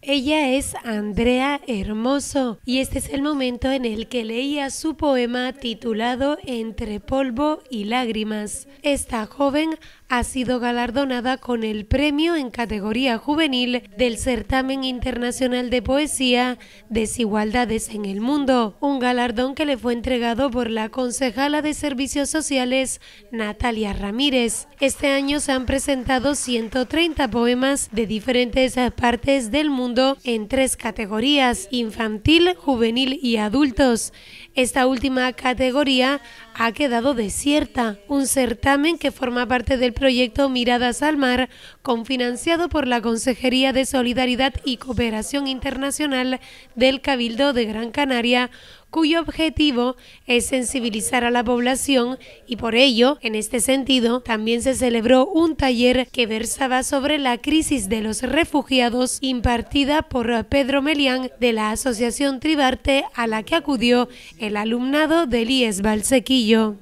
Ella es Andrea Hermoso y este es el momento en el que leía su poema titulado Entre polvo y lágrimas. Esta joven ha sido galardonada con el premio en categoría juvenil del Certamen Internacional de Poesía Desigualdades en el Mundo, un galardón que le fue entregado por la concejala de Servicios Sociales Natalia Ramírez. Este año se han presentado 130 poemas de diferentes partes del mundo en tres categorías, infantil, juvenil y adultos. Esta última categoría ha quedado desierta, un certamen que forma parte del proyecto Miradas al Mar, confinanciado por la Consejería de Solidaridad y Cooperación Internacional del Cabildo de Gran Canaria, cuyo objetivo es sensibilizar a la población y por ello, en este sentido, también se celebró un taller que versaba sobre la crisis de los refugiados impartida por Pedro Melián de la Asociación Tribarte a la que acudió el alumnado del IES Valsequillo.